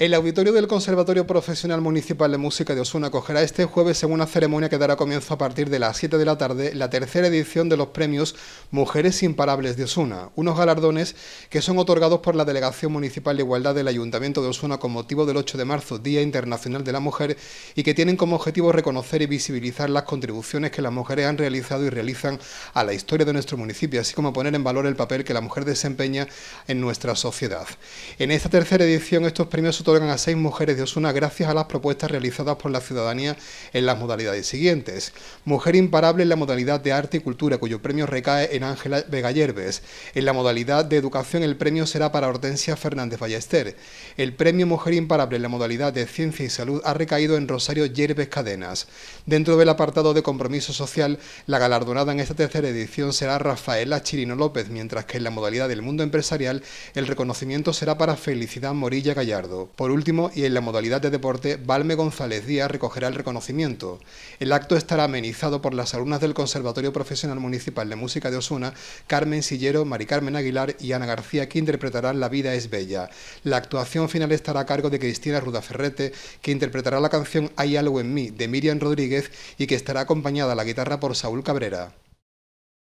El auditorio del Conservatorio Profesional Municipal de Música de Osuna acogerá este jueves en una ceremonia que dará comienzo a partir de las 7 de la tarde la tercera edición de los premios Mujeres Imparables de Osuna, unos galardones que son otorgados por la Delegación Municipal de Igualdad del Ayuntamiento de Osuna con motivo del 8 de marzo, Día Internacional de la Mujer, y que tienen como objetivo reconocer y visibilizar las contribuciones que las mujeres han realizado y realizan a la historia de nuestro municipio, así como poner en valor el papel que la mujer desempeña en nuestra sociedad. En esta tercera edición estos premios a seis mujeres de Osuna gracias a las propuestas realizadas por la ciudadanía en las modalidades siguientes. Mujer imparable en la modalidad de arte y cultura, cuyo premio recae en Ángela Vega Yerbes. En la modalidad de educación, el premio será para Hortensia Fernández Ballester. El premio Mujer imparable en la modalidad de ciencia y salud ha recaído en Rosario Yerbes Cadenas. Dentro del apartado de compromiso social, la galardonada en esta tercera edición será Rafaela Chirino López, mientras que en la modalidad del mundo empresarial, el reconocimiento será para Felicidad Morilla Gallardo. Por último, y en la modalidad de deporte, Valme González Díaz recogerá el reconocimiento. El acto estará amenizado por las alumnas del Conservatorio Profesional Municipal de Música de Osuna, Carmen Sillero, Mari Carmen Aguilar y Ana García, que interpretarán La vida es bella. La actuación final estará a cargo de Cristina Rudaferrete, que interpretará la canción Hay algo en mí, de Miriam Rodríguez, y que estará acompañada a la guitarra por Saúl Cabrera.